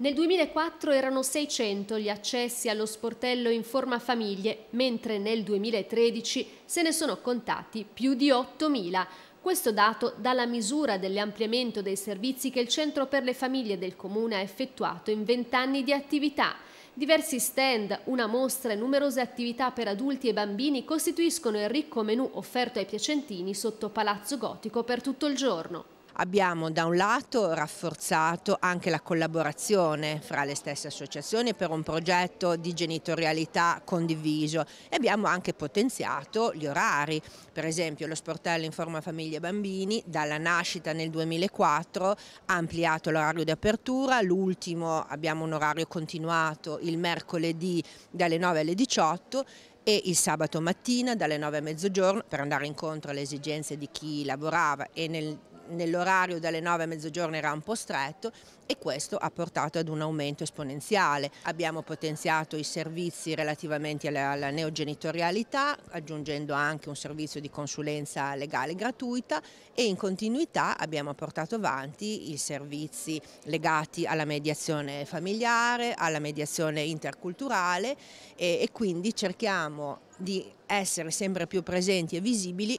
Nel 2004 erano 600 gli accessi allo sportello in forma famiglie, mentre nel 2013 se ne sono contati più di 8.000. Questo dato dà la misura dell'ampliamento dei servizi che il Centro per le Famiglie del Comune ha effettuato in vent'anni di attività. Diversi stand, una mostra e numerose attività per adulti e bambini costituiscono il ricco menù offerto ai piacentini sotto Palazzo Gotico per tutto il giorno. Abbiamo da un lato rafforzato anche la collaborazione fra le stesse associazioni per un progetto di genitorialità condiviso e abbiamo anche potenziato gli orari, per esempio lo sportello Informa famiglie e bambini dalla nascita nel 2004 ha ampliato l'orario di apertura, l'ultimo abbiamo un orario continuato il mercoledì dalle 9 alle 18 e il sabato mattina dalle 9 a mezzogiorno per andare incontro alle esigenze di chi lavorava e nel nell'orario dalle 9 a mezzogiorno era un po' stretto e questo ha portato ad un aumento esponenziale. Abbiamo potenziato i servizi relativamente alla, alla neogenitorialità, aggiungendo anche un servizio di consulenza legale gratuita e in continuità abbiamo portato avanti i servizi legati alla mediazione familiare, alla mediazione interculturale e, e quindi cerchiamo di essere sempre più presenti e visibili